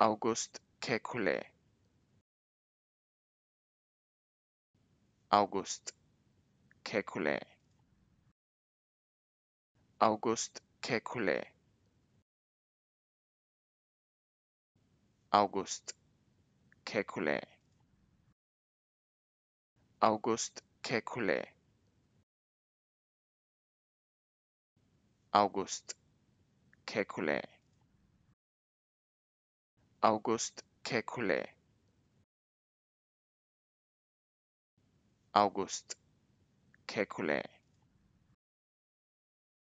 August Kekule. August Kekule. August Kekule. August Kekule. August Kekule. August Kekule. August Kekulé. August Kekulé.